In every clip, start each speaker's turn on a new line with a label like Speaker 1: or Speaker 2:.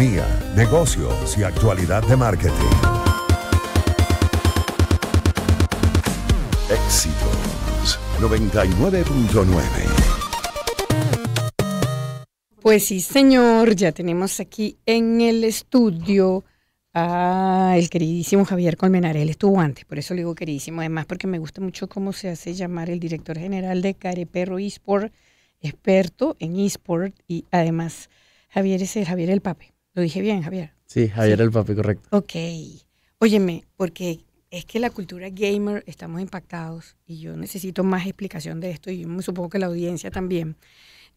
Speaker 1: economía, negocios y actualidad de marketing. Éxitos 99.9. Pues sí, señor, ya tenemos aquí en el estudio al queridísimo Javier Colmenar, él estuvo antes, por eso le digo queridísimo, además porque me gusta mucho cómo se hace llamar el director general de Careperro eSport, experto en eSport y además Javier es Javier el Pape. Lo dije bien, Javier. Sí, Javier el papi, correcto. Ok. Óyeme, porque es que la cultura gamer estamos impactados y yo necesito más explicación de esto y supongo que la audiencia también.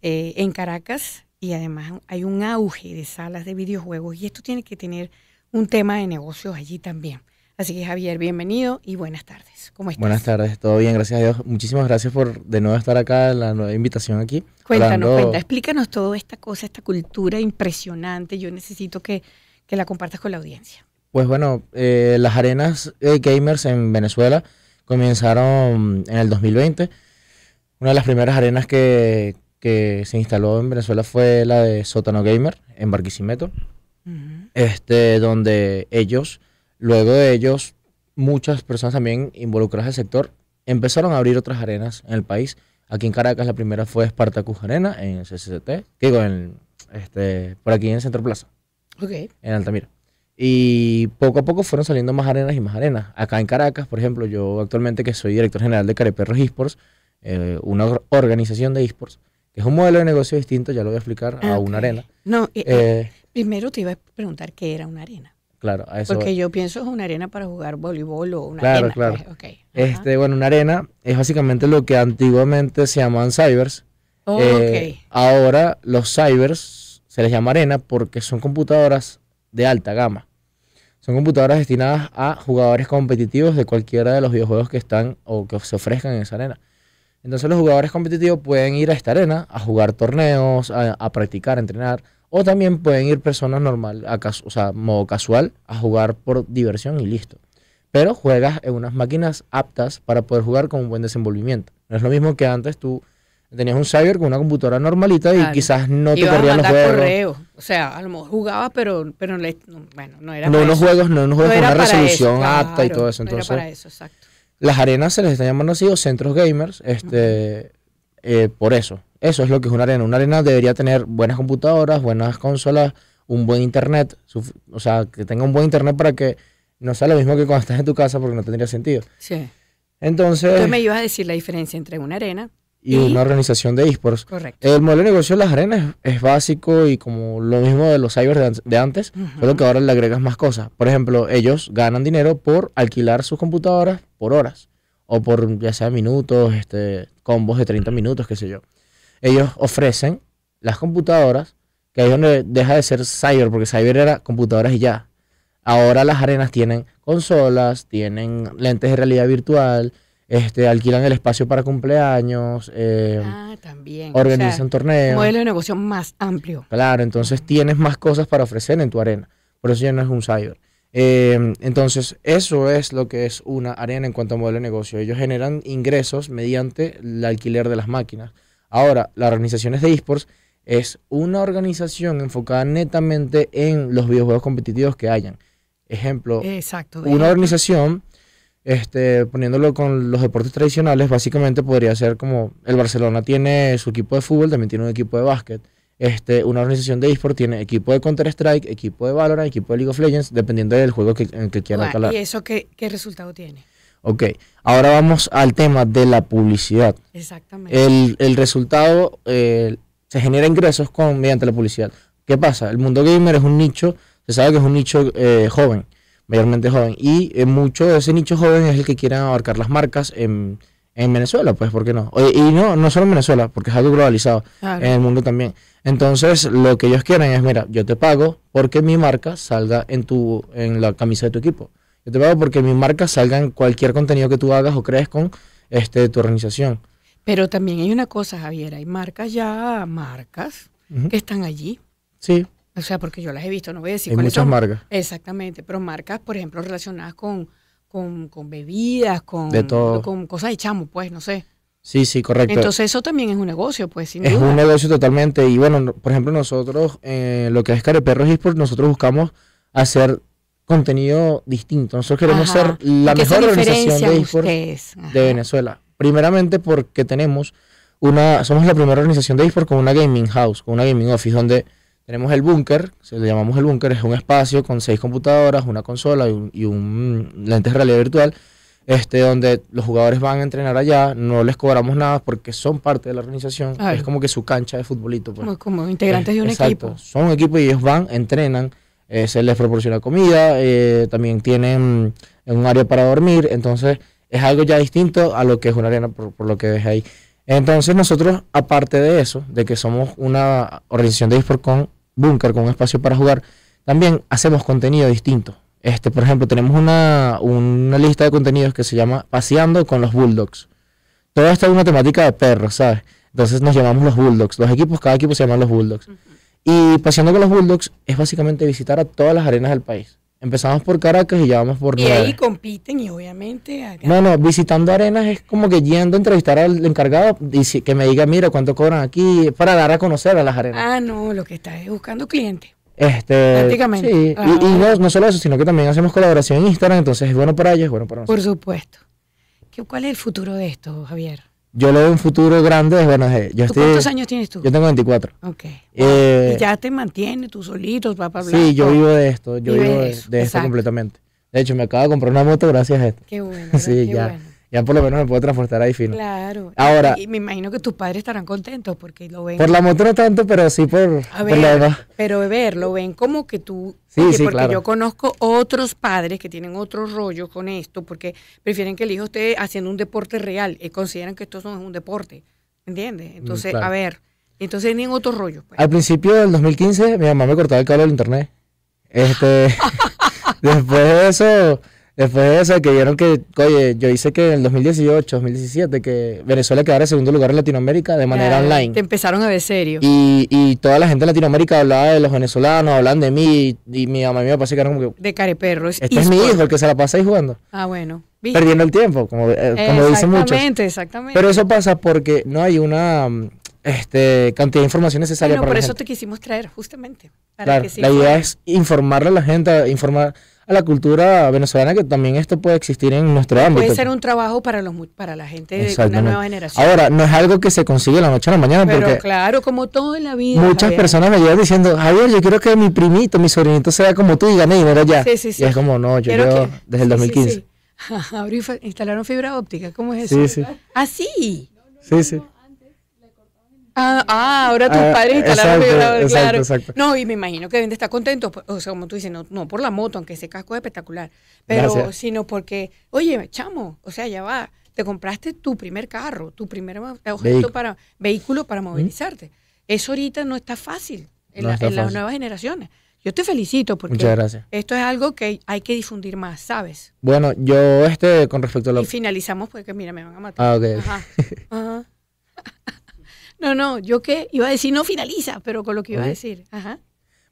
Speaker 1: Eh, en Caracas y además hay un auge de salas de videojuegos y esto tiene que tener un tema de negocios allí también. Así que Javier, bienvenido y buenas tardes. ¿Cómo estás? Buenas
Speaker 2: tardes, todo bien, gracias a Dios. Muchísimas gracias por de nuevo estar acá, la nueva invitación aquí. Cuéntanos,
Speaker 1: explícanos toda esta cosa, esta cultura impresionante. Yo necesito que, la compartas con la audiencia.
Speaker 2: Pues bueno, eh, las arenas eh, gamers en Venezuela comenzaron en el 2020. Una de las primeras arenas que, se instaló en Venezuela fue la de Sótano Gamer en Barquisimeto, este, donde ellos Luego de ellos, muchas personas también involucradas al sector empezaron a abrir otras arenas en el país. Aquí en Caracas la primera fue Spartacus Arena en CCCT, digo, en, este, por aquí en Centro Plaza, okay. en Altamira. Y poco a poco fueron saliendo más arenas y más arenas. Acá en Caracas, por ejemplo, yo actualmente que soy director general de Careperros Esports, eh, una organización de esports, que es un modelo de negocio distinto, ya lo voy a explicar, a ah, una arena. No, eh,
Speaker 1: primero te iba a preguntar qué era una arena.
Speaker 2: Claro, eso. Porque yo
Speaker 1: pienso es una arena para jugar voleibol o una arena. Pues,
Speaker 2: este, bueno, una arena es básicamente lo que antiguamente se llamaban cybers. Oh, eh, ahora los cybers se les llama arena porque son computadoras de alta gama. Son computadoras destinadas a jugadores competitivos de cualquiera de los videojuegos que están o que se ofrezcan en esa arena. Entonces los jugadores competitivos pueden ir a esta arena a jugar torneos, a practicar, a entrenar o también pueden ir personas normal, a o sea, modo casual, a jugar por diversión y listo. Pero juegas en unas máquinas aptas para poder jugar con un buen desenvolvimiento. No es lo mismo que antes tú tenías un cyber con una computadora normalita y quizás no te corrían los juegos. Correo.
Speaker 1: O sea, a lo mejor jugabas, pero, pero no, bueno, no era no unos juegos, no unos con una resolución apta y todo eso. Entonces, para eso, exacto.
Speaker 2: Las arenas se les están llamando así, o centros gamers, este, eh, por eso. Eso es lo que es una arena. Una arena debería tener buenas computadoras, buenas consolas, un buen internet. O sea, que tenga un buen internet para que no sea lo mismo que cuando estás en tu casa porque no tendría sentido. Sí. Entonces... Tú me
Speaker 1: ibas a decir la diferencia entre una arena
Speaker 2: y, una organización de esports. Correcto. El modelo de negocio de las arenas es básico y como lo mismo de los cybers de antes, solo que ahora le agregas más cosas. Por ejemplo, ellos ganan dinero por alquilar sus computadoras por horas o por ya sea minutos, este, combos de 30 minutos, qué sé yo ellos ofrecen las computadoras, que ahí es donde deja de ser cyber, porque cyber era computadoras y ya. Ahora las arenas tienen consolas, tienen lentes de realidad virtual, este, alquilan el espacio para cumpleaños, eh, ah, organizan torneos. Modelo
Speaker 1: de negocio más amplio.
Speaker 2: Claro, entonces tienes más cosas para ofrecer en tu arena. Por eso ya no es un cyber. Em, entonces, eso es lo que es una arena en cuanto a modelo de negocio. Ellos generan ingresos mediante el alquiler de las máquinas. Ahora, las organizaciones de esports es una organización enfocada netamente en los videojuegos competitivos que hayan. Ejemplo,
Speaker 1: Exacto, una organización,
Speaker 2: este, poniéndolo con los deportes tradicionales, básicamente podría ser como el Barcelona tiene su equipo de fútbol, también tiene un equipo de básquet. Este, una organización de esports tiene equipo de Counter-Strike, equipo de Valorant, equipo de League of Legends, dependiendo del juego que, en que quiera calar. ¿Y
Speaker 1: eso qué resultado tiene?
Speaker 2: Ok, ahora vamos al tema de la publicidad. Exactamente. El, resultado eh, se genera ingresos con, mediante la publicidad. ¿Qué pasa? El mundo gamer es un nicho, se sabe que es un nicho eh, joven, mayormente joven, y eh, mucho de ese nicho joven es el que quieren abarcar las marcas en, Venezuela, pues, ¿por qué no? Eh, y no, no solo en Venezuela, porque es algo globalizado, en el mundo también. Entonces, lo que ellos quieren es, mira, yo te pago porque mi marca salga en, tu, en la camisa de tu equipo. Yo te pago porque mis marcas salgan cualquier contenido que tú hagas o crees con este, tu organización.
Speaker 1: Pero también hay una cosa, Javier, hay marcas ya, marcas que están allí. Sí. O sea, porque yo las he visto, no voy a decir. Hay muchas marcas. Exactamente, pero marcas, por ejemplo, relacionadas con, con, con bebidas, con, con cosas de chamo, pues, no sé.
Speaker 2: Sí, sí, correcto. Entonces
Speaker 1: eso también es un negocio, pues, sin Es un negocio
Speaker 2: totalmente. Y bueno, por ejemplo, nosotros, eh, lo que es Careperros Esports, nosotros buscamos hacer contenido distinto. Nosotros queremos ser la mejor organización de
Speaker 1: esports de
Speaker 2: Venezuela. Primeramente porque tenemos una, somos la primera organización de esports con una gaming house, con una gaming office, donde tenemos el búnker, se le llamamos el búnker, es un espacio con seis computadoras, una consola y un, y de realidad virtual, este, donde los jugadores van a entrenar allá, no les cobramos nada porque son parte de la organización, es como que su cancha de futbolito. Pues.
Speaker 1: Como, integrantes de un equipo.
Speaker 2: Son un equipo y ellos van, entrenan, eh, se les proporciona comida, eh, también tienen eh, un área para dormir, entonces es algo ya distinto a lo que es una arena, por, lo que ves ahí. Entonces nosotros, aparte de eso, de que somos una organización de eSport con búnker, con un espacio para jugar, también hacemos contenido distinto. Este, por ejemplo, tenemos una, lista de contenidos que se llama Paseando con los Bulldogs. Todo esto es una temática de perros, ¿sabes? Entonces nos llamamos los Bulldogs. Los equipos, cada equipo se llama los Bulldogs. Y paseando con los Bulldogs es básicamente visitar a todas las arenas del país. Empezamos por Caracas y ya vamos por Y ahí
Speaker 1: compiten y obviamente... Acá.
Speaker 2: No, no, visitando arenas es como que yendo a entrevistar al encargado y que me diga, mira, cuánto cobran aquí, para dar a conocer a las arenas.
Speaker 1: Ah, no, lo que está es buscando clientes.
Speaker 2: Este, Prácticamente. Sí, y, no, solo eso, sino que también hacemos colaboración en Instagram, entonces es bueno para ellos, es bueno para nosotros. Por
Speaker 1: supuesto. ¿Cuál es el futuro de esto, Javier?
Speaker 2: yo le doy un futuro grande. Bueno, eh, yo estoy, ¿Cuántos años tienes tú? Yo tengo 24. Ok. y eh, ya
Speaker 1: te mantienes tú solito, papá. Blanco. Sí, yo vivo de
Speaker 2: esto, yo vivo de, esto completamente. De hecho, me acabo de comprar una moto gracias a esto. Qué bueno. Sí, ya ya por lo menos me puedo transportar ahí fino.
Speaker 1: Claro. Ahora. Y me imagino que tus padres estarán contentos porque lo ven. Por la moto no
Speaker 2: tanto, pero sí por, a ver, por la
Speaker 1: Pero ver, lo ven como que tú. Sí, sí, sí, porque yo conozco otros padres que tienen otro rollo con esto, porque prefieren que el hijo esté haciendo un deporte real y consideran que esto no es un deporte. ¿Entiendes? Mm, entonces, a ver. Entonces tienen otro rollo.
Speaker 2: Pues. Al principio del 2015, mi mamá me cortaba el cable del internet. Este. después de eso Después de eso, que vieron que, oye, yo hice que en el 2018, 2017, que Venezuela quedara en segundo lugar en Latinoamérica de manera online. Te
Speaker 1: empezaron a ver serio.
Speaker 2: Y, y toda la gente en Latinoamérica hablaba de los venezolanos, hablaban de mí, y, mi mamá y mi papá se quedaron como
Speaker 1: que... De careperros. Este es mi hijo,
Speaker 2: el que se la pasa ahí jugando.
Speaker 1: Ah, bueno. Perdiendo
Speaker 2: el tiempo, como, eh, como dicen muchos. Exactamente, exactamente. Pero eso pasa porque no hay una este, cantidad de información necesaria bueno, por eso
Speaker 1: te quisimos traer, justamente. claro, la idea es
Speaker 2: informarle a la gente, informar la cultura venezolana que también esto puede existir en nuestro ámbito. Puede ser
Speaker 1: un trabajo para los para la gente de una nueva generación. Ahora,
Speaker 2: no es algo que se consigue la noche a la mañana. Pero
Speaker 1: claro, como todo en la vida. Muchas personas
Speaker 2: me llevan diciendo, Javier, yo quiero que mi primito, mi sobrinito sea como tú y gane dinero ya. Sí, sí, sí. Y es como, no, yo desde el 2015.
Speaker 1: instalaron fibra óptica, ¿cómo es eso? Ah, sí, sí. sí. sí, sí. Ah, ah, ahora tus ah, padres claro. Exacto. No, y me imagino que deben está contentos, pues, o sea, como tú dices, no, por la moto, aunque ese casco es espectacular, pero sino porque, oye, chamo, o sea, ya va, te compraste tu primer carro, tu primer objeto vehículo. para vehículo para ¿Mm? movilizarte. Eso ahorita no está fácil en, las nuevas generaciones. Yo te felicito porque esto es algo que hay que difundir más, ¿sabes?
Speaker 2: Bueno, yo este con respecto a lo... Y
Speaker 1: finalizamos porque mira, me van a matar. Ah, Ajá. No, no, yo qué iba a decir, no finaliza, pero con lo que iba a decir. Ajá.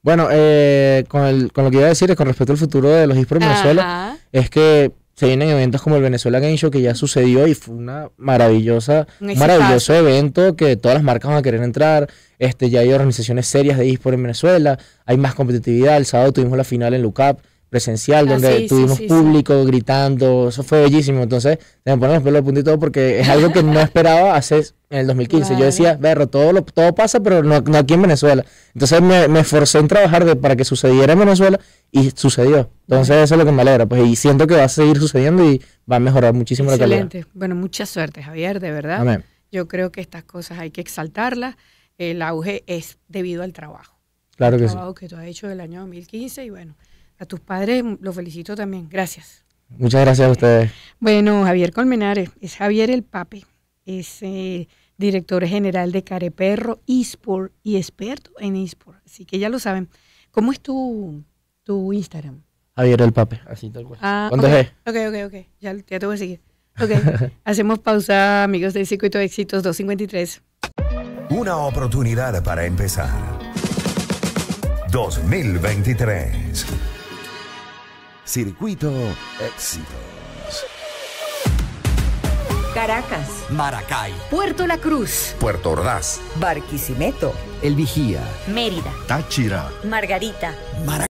Speaker 2: Bueno, eh, con, el, con, lo que iba a decir es con respecto al futuro de los esports en Venezuela, es que se vienen eventos como el Venezuela Game Show que ya sucedió y fue una maravillosa, un maravilloso evento que todas las marcas van a querer entrar. Este, ya hay organizaciones serias de esports en Venezuela, hay más competitividad. El sábado tuvimos la final en LUCAP presencial, ah, donde tuvimos público gritando, eso fue bellísimo. Entonces, me poner los pelos de punto y todo porque es algo que no esperaba hace en el 2015. Yo decía, berro, todo, lo, todo pasa, pero no, aquí en Venezuela. Entonces me, me esforcé en trabajar para que sucediera en Venezuela y sucedió. Entonces eso es lo que me alegra, pues, y siento que va a seguir sucediendo y va a mejorar muchísimo la calidad.
Speaker 1: Excelente. Bueno, mucha suerte, Javier, de verdad. Yo creo que estas cosas hay que exaltarlas. El auge es debido al trabajo. Claro el que trabajo sí. que tú has hecho del año 2015 y bueno, a tus padres mm, los felicito también. Gracias.
Speaker 2: Muchas gracias a ustedes.
Speaker 1: Bueno, Javier Colmenares, es Javier el Pape, es eh, director general de Careperro eSport y experto en eSport. Así que ya lo saben. ¿Cómo es tu, tu Instagram?
Speaker 2: Javier el Pape, así tal cual. Ah, ¿Cuándo es?
Speaker 1: Ok, ok, ok. Ya, te voy a seguir. Ok, hacemos pausa, amigos del Circuito de Éxitos 253.
Speaker 2: Una oportunidad para empezar. 2023. Circuito Éxitos.
Speaker 1: Caracas, Maracay, Puerto La Cruz, Puerto Ordaz, Barquisimeto, El Vigía, Mérida, Táchira, Margarita, Maracay.